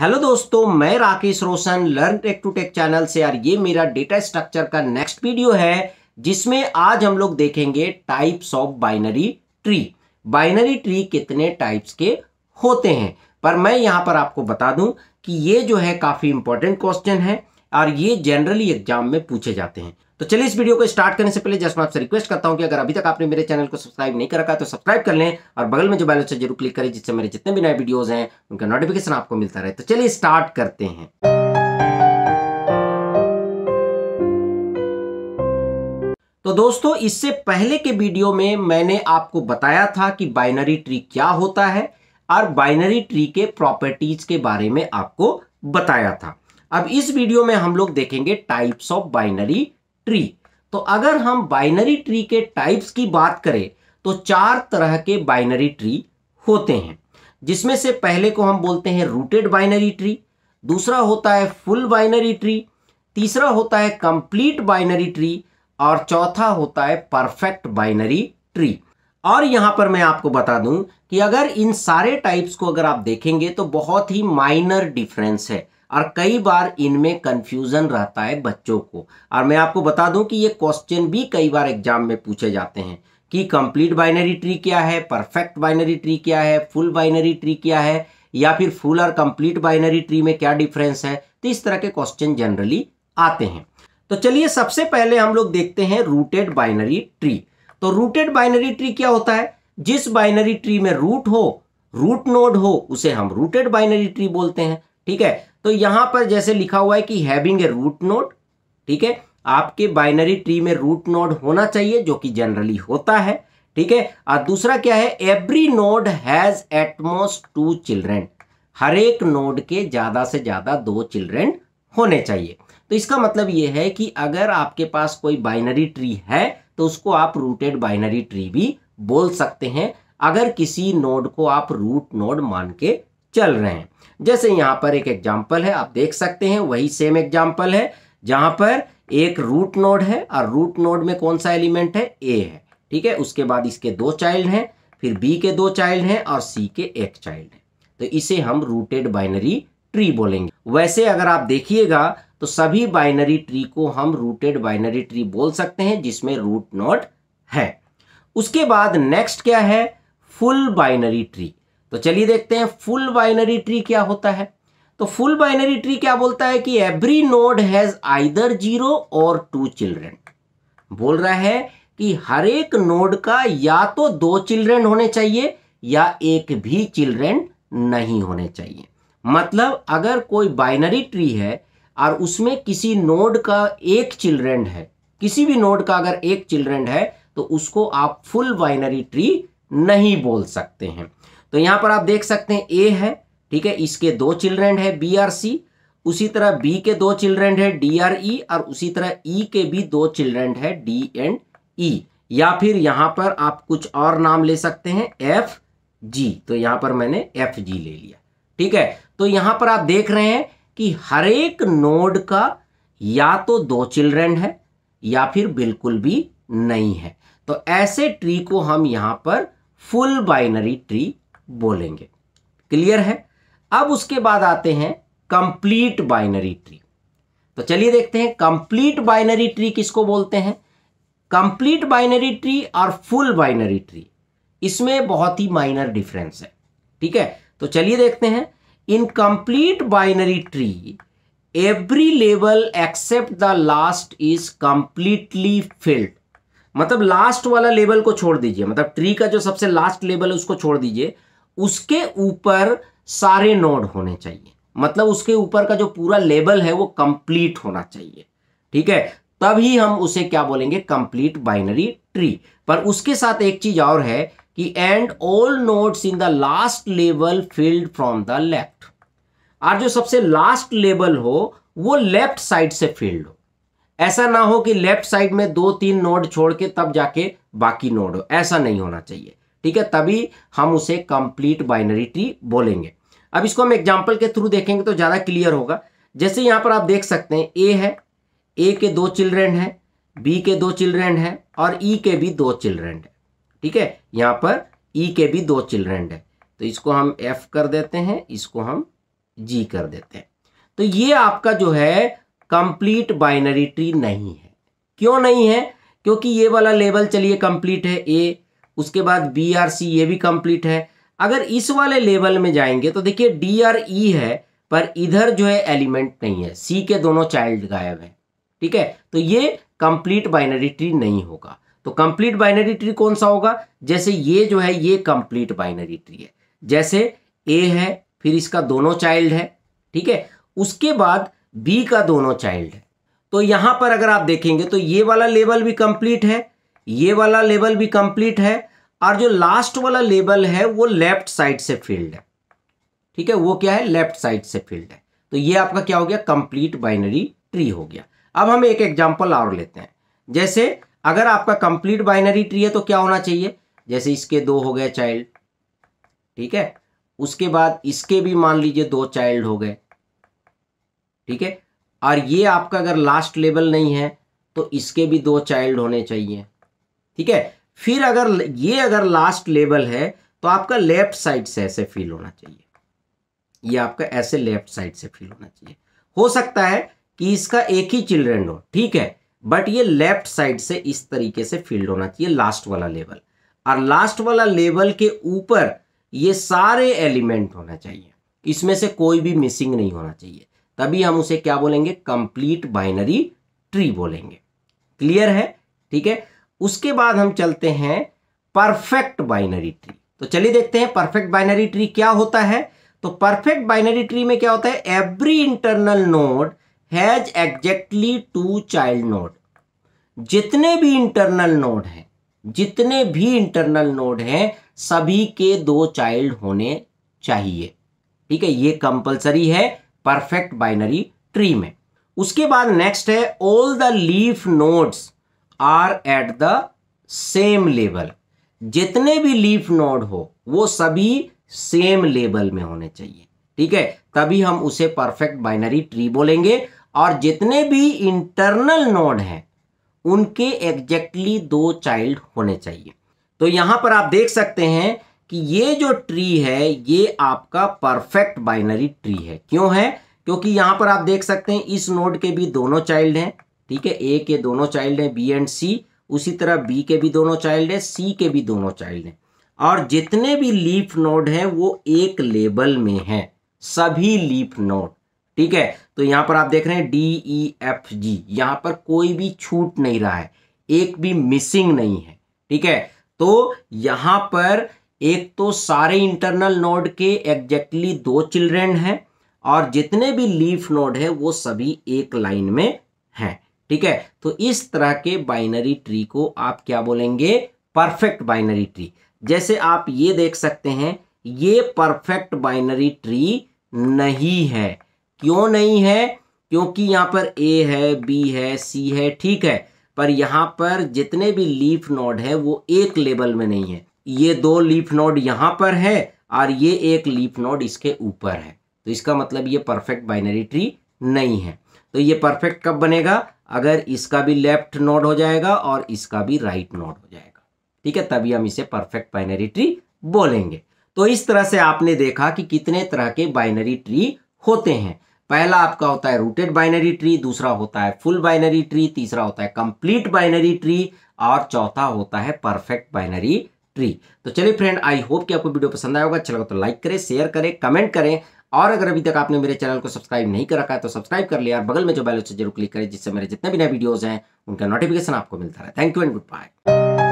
hello दोस्तों मैं Rakesh Roshan learn tech to tech channel से यार ये मेरा डेटा स्ट्रक्चर का नेक्स्ट वीडियो है जिसमें आज हम लोग देखेंगे types of binary tree binary tree कितने टाइप्स के होते हैं पर मैं यहाँ पर आपको बता दूं कि ये जो है काफ़ी इंपॉर्टेंट क्वेश्चन है और ये जनरली एग्जाम में पूछे जाते हैं तो चलिए इस वीडियो को स्टार्ट करने से पहले जस्ट मैं आपसे रिक्वेस्ट करता हूं कि अगर अभी तक आपने मेरे चैनल को सब्सक्राइब नहीं कर रखा तो सब्सक्राइब कर लें और बगल में जो बैलेंस से जरूर क्लिक करें जिससे मेरे जितने भी नए वीडियोज हैं उनका नोटिफिकेशन आपको मिलता रहे तो चलिए स्टार्ट करते हैं तो दोस्तों इससे पहले के वीडियो में मैंने आपको बताया था कि बाइनरी ट्री क्या होता है और बाइनरी ट्री के प्रॉपर्टीज के बारे में आपको बताया था अब इस वीडियो में हम लोग देखेंगे टाइप्स ऑफ बाइनरी ट्री तो अगर हम बाइनरी ट्री के टाइप्स की बात करें तो चार तरह के बाइनरी ट्री होते हैं जिसमें से पहले को हम बोलते हैं रूटेड बाइनरी ट्री दूसरा होता है फुल बाइनरी ट्री तीसरा होता है कंप्लीट बाइनरी ट्री और चौथा होता है परफेक्ट बाइनरी ट्री और यहाँ पर मैं आपको बता दूं कि अगर इन सारे टाइप्स को अगर आप देखेंगे तो बहुत ही माइनर डिफरेंस है और कई बार इनमें कंफ्यूजन रहता है बच्चों को और मैं आपको बता दूं कि ये क्वेश्चन भी कई बार एग्जाम में पूछे जाते हैं कि कंप्लीट बाइनरी ट्री क्या है परफेक्ट बाइनरी ट्री क्या है फुल बाइनरी ट्री क्या है या फिर फुल और कंप्लीट बाइनरी ट्री में क्या डिफरेंस है तो इस तरह के क्वेश्चन जनरली आते हैं तो चलिए सबसे पहले हम लोग देखते हैं रूटेड बाइनरी ट्री तो रूटेड बाइनरी ट्री क्या होता है जिस बाइनरी ट्री में रूट हो रूट नोड हो उसे हम रूटेड बाइनरी ट्री बोलते हैं ठीक है तो यहां पर जैसे लिखा हुआ है कि हैविंग ए रूट नोड ठीक है आपके बाइनरी ट्री में रूट नोड होना चाहिए जो कि जनरली होता है ठीक है और दूसरा क्या है every node has at most two children हर एक नोड के ज्यादा से ज्यादा दो चिल्ड्रेन होने चाहिए तो इसका मतलब यह है कि अगर आपके पास कोई बाइनरी ट्री है तो उसको आप रूटेड बाइनरी ट्री भी बोल सकते हैं अगर किसी नोड को आप रूट नोड मान के चल रहे हैं जैसे यहाँ पर एक एग्जाम्पल है आप देख सकते हैं वही सेम एग्जाम्पल है जहाँ पर एक रूट नोड है और रूट नोड में कौन सा एलिमेंट है ए है ठीक है उसके बाद इसके दो चाइल्ड हैं फिर बी के दो चाइल्ड हैं और सी के एक चाइल्ड है तो इसे हम रूटेड बाइनरी ट्री बोलेंगे वैसे अगर आप देखिएगा तो सभी बाइनरी ट्री को हम रूटेड बाइनरी ट्री बोल सकते हैं जिसमें रूट नोड है उसके बाद नेक्स्ट क्या है फुल बाइनरी ट्री तो चलिए देखते हैं फुल बाइनरी ट्री क्या होता है तो फुल बाइनरी ट्री क्या बोलता है कि every node has either zero और टू चिल्ड्रेन बोल रहा है कि हर एक नोड का या तो दो चिल्ड्रेन होने चाहिए या एक भी चिल्ड्रेन नहीं होने चाहिए मतलब अगर कोई बाइनरी ट्री है और उसमें किसी नोड का एक चिल्ड्रेन है किसी भी नोड का अगर एक चिल्ड्रेन है तो उसको आप फुल बाइनरी ट्री नहीं बोल सकते हैं तो यहां पर आप देख सकते हैं ए है ठीक है इसके दो चिल्ड्रेन है बी आर सी उसी तरह बी के दो चिल्ड्रेन है डी आर ई और उसी तरह ई e के भी दो चिल्ड्रेन है डी एंड ई या फिर यहां पर आप कुछ और नाम ले सकते हैं एफ जी तो यहां पर मैंने एफ जी ले लिया ठीक है तो यहां पर आप देख रहे हैं कि हरेक नोड का या तो दो चिल्ड्रेन है या फिर बिल्कुल भी नहीं है तो ऐसे ट्री को हम यहां पर फुल बाइनरी ट्री बोलेंगे क्लियर है अब उसके बाद आते हैं कंप्लीट बाइनरी ट्री तो चलिए देखते हैं कंप्लीट बाइनरी ट्री किसको बोलते हैं कंप्लीट बाइनरी ट्री और फुल बाइनरी ट्री इसमें बहुत ही माइनर डिफरेंस है ठीक है तो चलिए देखते हैं in complete binary tree every level except the last is completely filled मतलब लास्ट वाला लेवल को छोड़ दीजिए मतलब ट्री का जो सबसे लास्ट लेवल है उसको छोड़ दीजिए उसके ऊपर सारे नोड होने चाहिए मतलब उसके ऊपर का जो पूरा लेबल है वो कंप्लीट होना चाहिए ठीक है तभी हम उसे क्या बोलेंगे कंप्लीट बाइनरी ट्री पर उसके साथ एक चीज और है कि and all nodes in the last level filled from the left और जो सबसे लास्ट लेवल हो वो लेफ्ट साइड से फील्ड हो ऐसा ना हो कि लेफ्ट साइड में दो तीन नोड छोड़ के तब जाके बाकी नोड हो ऐसा नहीं होना चाहिए ठीक है तभी हम उसे कंप्लीट बाइनरी ट्री बोलेंगे अब इसको हम एग्जाम्पल के थ्रू देखेंगे तो ज़्यादा क्लियर होगा जैसे यहाँ पर आप देख सकते हैं ए है ए के दो चिल्ड्रेन है बी के दो चिल्ड्रेन है और ई e के भी दो चिल्ड्रेन है ठीक है यहाँ पर ई e के भी दो चिल्ड्रेन है तो इसको हम एफ कर देते हैं इसको हम जी कर देते हैं तो ये आपका जो है कंप्लीट बाइनरी ट्री नहीं है क्यों नहीं है क्योंकि ये वाला लेवल चलिए कंप्लीट है ए उसके बाद बी आर सी ये भी कंप्लीट है अगर इस वाले लेवल में जाएंगे तो देखिए डी आर ई है पर इधर जो है एलिमेंट नहीं है सी के दोनों चाइल्ड गायब है ठीक है तो ये कंप्लीट बाइनरी ट्री नहीं होगा तो कंप्लीट बाइनरी ट्री कौन सा होगा जैसे ये जो है ये कंप्लीट बाइनरी ट्री है जैसे ए है फिर इसका दोनों चाइल्ड है ठीक है उसके बाद बी का दोनों चाइल्ड है तो यहां पर अगर आप देखेंगे तो ये वाला लेवल भी कंप्लीट है ये वाला लेवल भी कंप्लीट है और जो लास्ट वाला लेवल है वो लेफ्ट साइड से फील्ड है ठीक है वो क्या है लेफ्ट साइड से फील्ड है तो ये आपका क्या हो गया कंप्लीट बाइनरी ट्री हो गया अब हम एक एग्जाम्पल और लेते हैं जैसे अगर आपका कंप्लीट बाइनरी ट्री है तो क्या होना चाहिए जैसे इसके दो हो गए चाइल्ड ठीक है उसके बाद इसके भी मान लीजिए दो चाइल्ड हो गए ठीक है और ये आपका अगर लास्ट लेवल नहीं है तो इसके भी दो चाइल्ड होने चाहिए ठीक है फिर अगर ये अगर लास्ट लेवल है तो आपका लेफ्ट साइड से ऐसे फील होना चाहिए ये आपका ऐसे लेफ्ट साइड से फील होना चाहिए हो सकता है कि इसका एक ही चिल्ड्रेन हो ठीक है बट ये लेफ्ट साइड से इस तरीके से फील्ड होना चाहिए लास्ट वाला लेवल और लास्ट वाला लेवल के ऊपर ये सारे एलिमेंट होना चाहिए इसमें से कोई भी मिसिंग नहीं होना चाहिए तभी हम उसे क्या बोलेंगे कंप्लीट बाइनरी ट्री बोलेंगे क्लियर है ठीक है उसके बाद हम चलते हैं परफेक्ट बाइनरी ट्री तो चलिए देखते हैं परफेक्ट बाइनरी ट्री क्या होता है तो परफेक्ट बाइनरी ट्री में क्या होता है every internal node has exactly two child node जितने भी इंटरनल नोड हैं जितने भी इंटरनल नोड हैं सभी के दो चाइल्ड होने चाहिए ठीक है ये कंपलसरी है परफेक्ट बाइनरी ट्री में उसके बाद नेक्स्ट है all the leaf nodes are at the same level जितने भी लीफ नोड हो वो सभी सेम लेवल में होने चाहिए ठीक है तभी हम उसे परफेक्ट बाइनरी ट्री बोलेंगे और जितने भी इंटरनल नोड हैं उनके एग्जैक्टली दो चाइल्ड होने चाहिए तो यहां पर आप देख सकते हैं कि ये जो ट्री है ये आपका परफेक्ट बाइनरी ट्री है क्यों है क्योंकि यहां पर आप देख सकते हैं इस नोड के भी दोनों चाइल्ड हैं ठीक है ए के दोनों चाइल्ड हैं बी एंड सी उसी तरह बी के भी दोनों चाइल्ड हैं सी के भी दोनों चाइल्ड हैं और जितने भी लीफ नोड हैं वो एक लेबल में हैं सभी लीफ नोड ठीक है तो यहाँ पर आप देख रहे हैं डी ई एफ जी यहाँ पर कोई भी छूट नहीं रहा है एक भी मिसिंग नहीं है ठीक है तो यहाँ पर एक तो सारे इंटरनल नोड के एग्जैक्टली दो चिल्ड्रेन हैं और जितने भी लीफ नोड है वो सभी एक लाइन में हैं ठीक है तो इस तरह के बाइनरी ट्री को आप क्या बोलेंगे परफेक्ट बाइनरी ट्री जैसे आप ये देख सकते हैं ये परफेक्ट बाइनरी ट्री नहीं है क्यों नहीं है क्योंकि यहाँ पर ए है बी है सी है ठीक है पर यहाँ पर जितने भी लीफ नोड है वो एक लेवल में नहीं है ये दो लीफ नोड यहाँ पर है और ये एक लीफ नोड इसके ऊपर है तो इसका मतलब ये परफेक्ट बाइनरी ट्री नहीं है तो ये परफेक्ट कब बनेगा अगर इसका भी लेफ्ट नोड हो जाएगा और इसका भी राइट नोड हो जाएगा ठीक है तभी हम इसे परफेक्ट बाइनरी ट्री बोलेंगे तो इस तरह से आपने देखा कि कितने तरह के बाइनरी ट्री होते हैं पहला आपका होता है रूटेड बाइनरी ट्री दूसरा होता है फुल बाइनरी ट्री तीसरा होता है कंप्लीट बाइनरी ट्री और चौथा होता है परफेक्ट बाइनरी ट्री तो चलिए फ्रेंड आई होप कि आपको वीडियो पसंद आएगा अच्छा लगा तो लाइक करें शेयर करें कमेंट करें और अगर अभी तक आपने मेरे चैनल को सब्सक्राइब नहीं कर रखा है तो सब्सक्राइब कर लिया और बगल में जो बेल से जरूर क्लिक करें जिससे मेरे जितने भी नए वीडियोज़ हैं उनका नोटिफिकेशन आपको मिलता रहा thank you and good bye